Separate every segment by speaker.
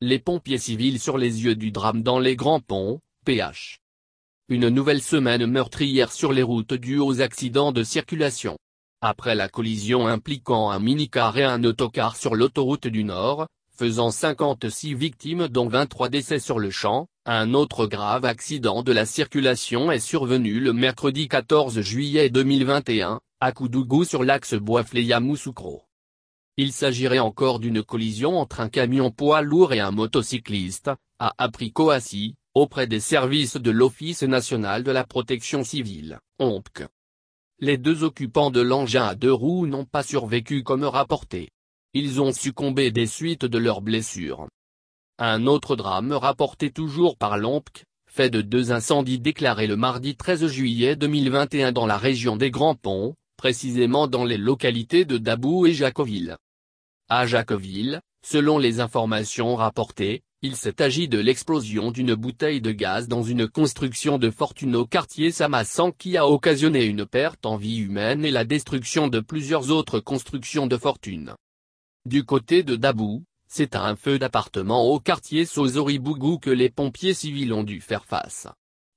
Speaker 1: les pompiers civils sur les yeux du drame dans les grands ponts, PH. Une nouvelle semaine meurtrière sur les routes dues aux accidents de circulation. Après la collision impliquant un minicar et un autocar sur l'autoroute du Nord, faisant 56 victimes dont 23 décès sur le champ, un autre grave accident de la circulation est survenu le mercredi 14 juillet 2021, à Koudougou sur l'axe bois moussoukro il s'agirait encore d'une collision entre un camion poids lourd et un motocycliste, à Coassi, auprès des services de l'Office national de la protection civile, OMPC. Les deux occupants de l'engin à deux roues n'ont pas survécu comme rapporté. Ils ont succombé des suites de leurs blessures. Un autre drame rapporté toujours par l'OMPC, fait de deux incendies déclarés le mardi 13 juillet 2021 dans la région des Grands Ponts, précisément dans les localités de Dabou et Jacoville. À Jacqueville, selon les informations rapportées, il s'est agi de l'explosion d'une bouteille de gaz dans une construction de fortune au quartier Samassan qui a occasionné une perte en vie humaine et la destruction de plusieurs autres constructions de fortune. Du côté de Dabou, c'est à un feu d'appartement au quartier Sozoribougou que les pompiers civils ont dû faire face.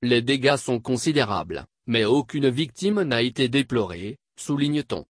Speaker 1: Les dégâts sont considérables, mais aucune victime n'a été déplorée, souligne-t-on.